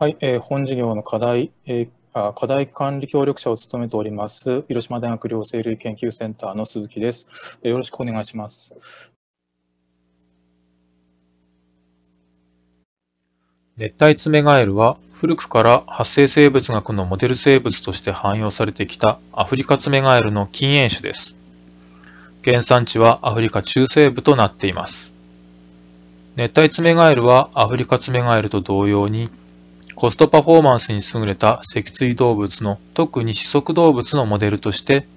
はい、えー、本事業の課題、えー、課題管理協力者を務めております、広島大学両生類研究センターの鈴木です。よろしくお願いします。熱帯ツメガエルは古くから発生生物学のモデル生物として汎用されてきたアフリカツメガエルの禁煙種です。原産地はアフリカ中西部となっています。熱帯ツメガエルはアフリカツメガエルと同様にコストパフォーマンスに優れた脊椎動物の特に四足動物のモデルとして、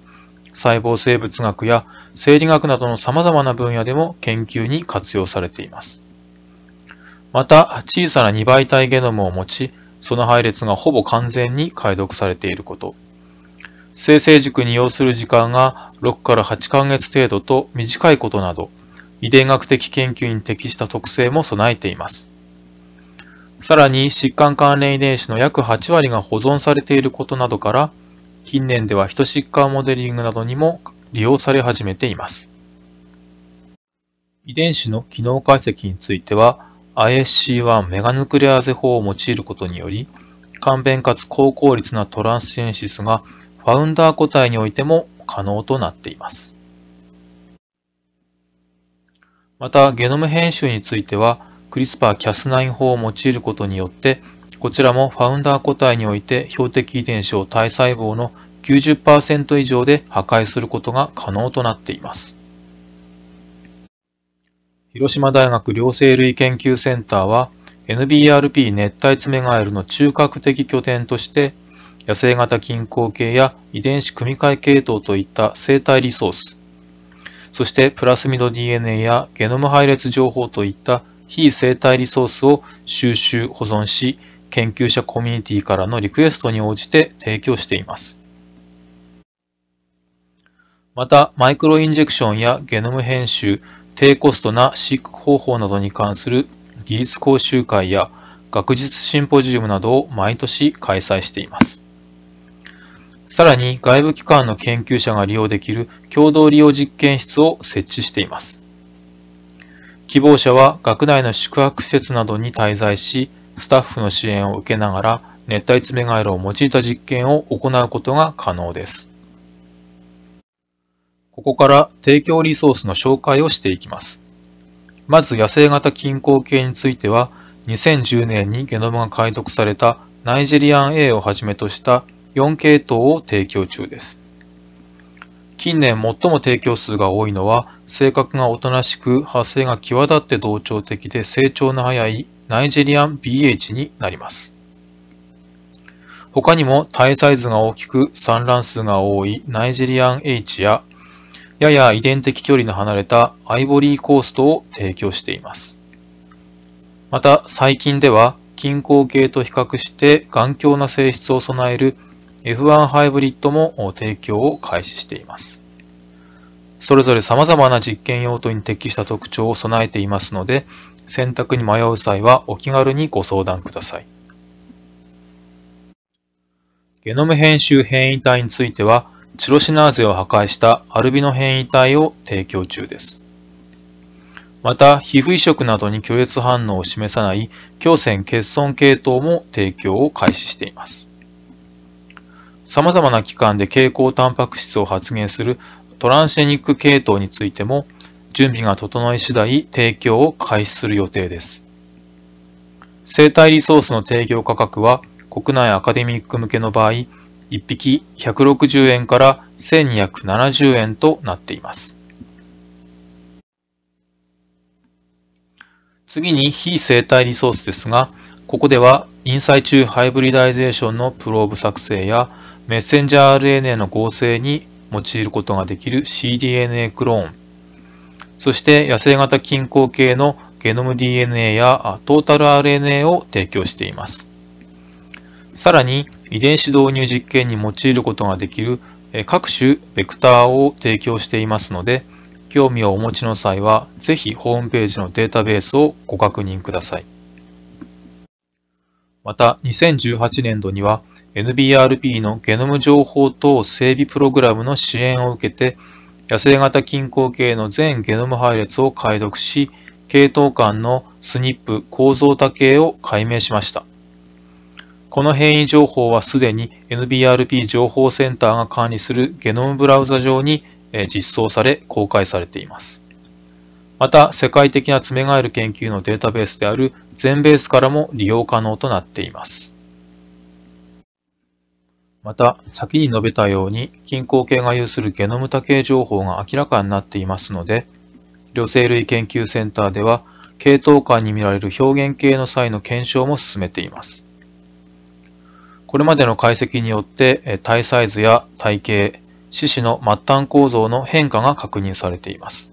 細胞生物学や生理学などの様々な分野でも研究に活用されています。また、小さな2倍体ゲノムを持ち、その配列がほぼ完全に解読されていること。生成塾に要する時間が6から8ヶ月程度と短いことなど、遺伝学的研究に適した特性も備えています。さらに疾患関連遺伝子の約8割が保存されていることなどから、近年ではヒト疾患モデリングなどにも利用され始めています。遺伝子の機能解析については、ISC1 メガヌクレアーゼ法を用いることにより、簡便かつ高効率なトランスジェンシスがファウンダー個体においても可能となっています。また、ゲノム編集については、リスパーキャスナイ9法を用いることによって、こちらもファウンダー個体において標的遺伝子を体細胞の90%以上で破壊することが可能となっています。広島大学両生類研究センターは NBRP 熱帯ツメガエルの中核的拠点として野生型均衡系や遺伝子組み換え系統といった生体リソース、そしてプラスミド DNA やゲノム配列情報といった非生態リソースを収集・保存し、研究者コミュニティからのリクエストに応じて提供しています。また、マイクロインジェクションやゲノム編集、低コストな飼育方法などに関する技術講習会や学術シンポジウムなどを毎年開催しています。さらに外部機関の研究者が利用できる共同利用実験室を設置しています。希望者は学内の宿泊施設などに滞在し、スタッフの支援を受けながら熱帯ツメガエルを用いた実験を行うことが可能です。ここから提供リソースの紹介をしていきます。まず野生型均衡系については、2010年にゲノムが解読されたナイジェリアン A をはじめとした4系統を提供中です。近年最も提供数が多いのは、性格がおとなしく、発生が際立って同調的で成長の早いナイジェリアン BH になります。他にも体サイズが大きく産卵数が多いナイジェリアン H や、やや遺伝的距離の離れたアイボリーコーストを提供しています。また最近では、均衡系と比較して頑強な性質を備える F1 ハイブリッドも提供を開始しています。それぞれ様々な実験用途に適した特徴を備えていますので、選択に迷う際はお気軽にご相談ください。ゲノム編集変異体については、チロシナーゼを破壊したアルビノ変異体を提供中です。また、皮膚移植などに拒絶反応を示さない強線欠損系統も提供を開始しています。様々な機関で蛍光タンパク質を発現するトランシェニック系統についても準備が整い次第提供を開始する予定です。生体リソースの提供価格は国内アカデミック向けの場合、1匹160円から1270円となっています。次に非生体リソースですが、ここではインサイ中ハイブリダイゼーションのプローブ作成やメッセンジャー RNA の合成に用いることができる cDNA クローン、そして野生型均衡系のゲノム DNA やトータル RNA を提供しています。さらに遺伝子導入実験に用いることができる各種ベクターを提供していますので、興味をお持ちの際は、ぜひホームページのデータベースをご確認ください。また、2018年度には、NBRP のゲノム情報等整備プログラムの支援を受けて、野生型均衡系の全ゲノム配列を解読し、系統間のスニップ構造多系を解明しました。この変異情報はすでに NBRP 情報センターが管理するゲノムブラウザ上に実装され公開されています。また、世界的な爪替える研究のデータベースである全ベースからも利用可能となっています。また、先に述べたように、均衡系が有するゲノム多形情報が明らかになっていますので、両生類研究センターでは、系統間に見られる表現系の際の検証も進めています。これまでの解析によって、体サイズや体型、四肢の末端構造の変化が確認されています。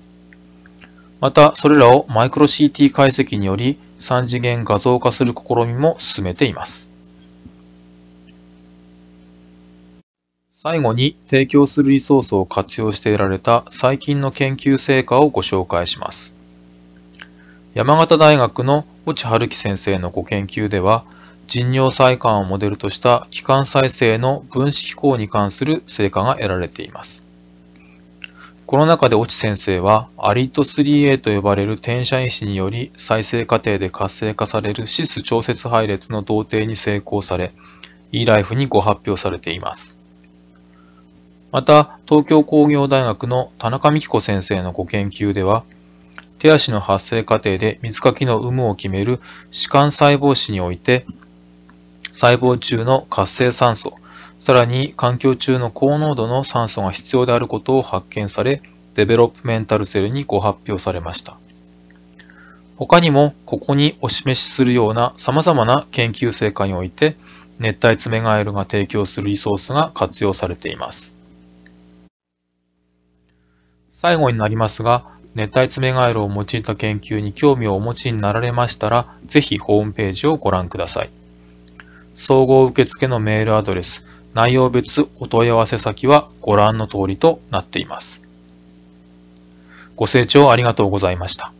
また、それらをマイクロ CT 解析により、3次元画像化する試みも進めています。最後に提供するリソースを活用して得られた最近の研究成果をご紹介します。山形大学の越春樹先生のご研究では、人尿細管をモデルとした気管再生の分子機構に関する成果が得られています。この中で越先生は、アリット 3A と呼ばれる転写因子により再生過程で活性化されるシス調節配列の同定に成功され、e-life にご発表されています。また、東京工業大学の田中美紀子先生のご研究では、手足の発生過程で水かきの有無を決める歯間細胞死において、細胞中の活性酸素、さらに環境中の高濃度の酸素が必要であることを発見され、デベロップメンタルセルにご発表されました。他にも、ここにお示しするような様々な研究成果において、熱帯爪ガエルが提供するリソースが活用されています。最後になりますが、熱帯爪ガエルを用いた研究に興味をお持ちになられましたら、ぜひホームページをご覧ください。総合受付のメールアドレス、内容別お問い合わせ先はご覧の通りとなっています。ご清聴ありがとうございました。